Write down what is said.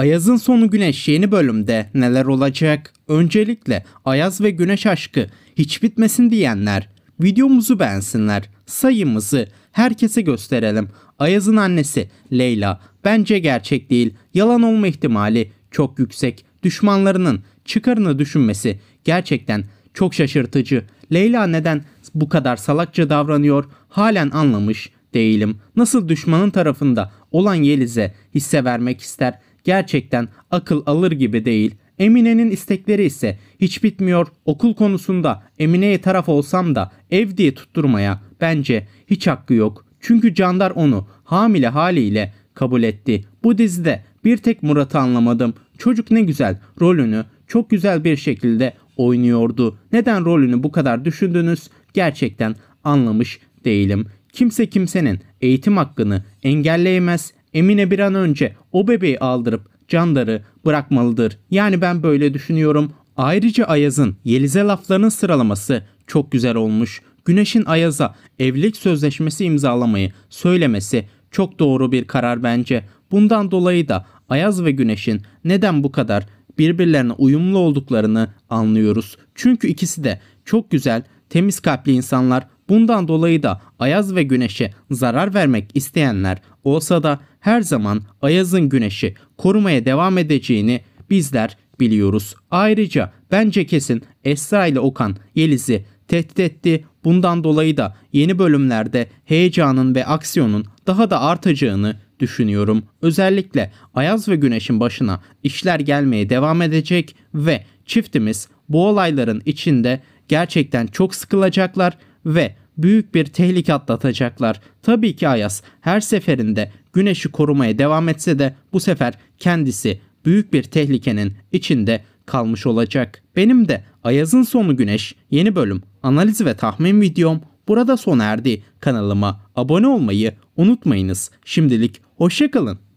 Ayaz'ın sonu güneş yeni bölümde neler olacak? Öncelikle Ayaz ve güneş aşkı hiç bitmesin diyenler videomuzu beğensinler. Sayımızı herkese gösterelim. Ayaz'ın annesi Leyla bence gerçek değil. Yalan olma ihtimali çok yüksek. Düşmanlarının çıkarını düşünmesi gerçekten çok şaşırtıcı. Leyla neden bu kadar salakça davranıyor halen anlamış değilim. Nasıl düşmanın tarafında olan Yeliz'e hisse vermek ister? gerçekten akıl alır gibi değil. Emine'nin istekleri ise hiç bitmiyor. Okul konusunda Emine'ye taraf olsam da ev diye tutturmaya bence hiç hakkı yok. Çünkü Candar onu hamile haliyle kabul etti. Bu dizide bir tek Murat'ı anlamadım. Çocuk ne güzel rolünü çok güzel bir şekilde oynuyordu. Neden rolünü bu kadar düşündünüz? Gerçekten anlamış değilim. Kimse kimsenin eğitim hakkını engelleyemez. Emine bir an önce o bebeği aldırıp Candar'ı bırakmalıdır. Yani ben böyle düşünüyorum. Ayrıca Ayaz'ın Yeliz'e laflarının sıralaması çok güzel olmuş. Güneş'in Ayaz'a evlilik sözleşmesi imzalamayı söylemesi çok doğru bir karar bence. Bundan dolayı da Ayaz ve Güneş'in neden bu kadar birbirlerine uyumlu olduklarını anlıyoruz. Çünkü ikisi de çok güzel, temiz kalpli insanlar Bundan dolayı da Ayaz ve Güneş'e zarar vermek isteyenler olsa da her zaman Ayaz'ın Güneş'i korumaya devam edeceğini bizler biliyoruz. Ayrıca bence kesin Esra ile Okan Yeliz'i tehdit etti. Bundan dolayı da yeni bölümlerde heyecanın ve aksiyonun daha da artacağını düşünüyorum. Özellikle Ayaz ve Güneş'in başına işler gelmeye devam edecek ve çiftimiz bu olayların içinde gerçekten çok sıkılacaklar ve büyük bir tehlike atlatacaklar. Tabii ki Ayas her seferinde güneşi korumaya devam etse de bu sefer kendisi büyük bir tehlikenin içinde kalmış olacak. Benim de Ayaz'ın sonu güneş yeni bölüm analiz ve tahmin videom burada sona erdi. Kanalıma abone olmayı unutmayınız. Şimdilik hoşçakalın.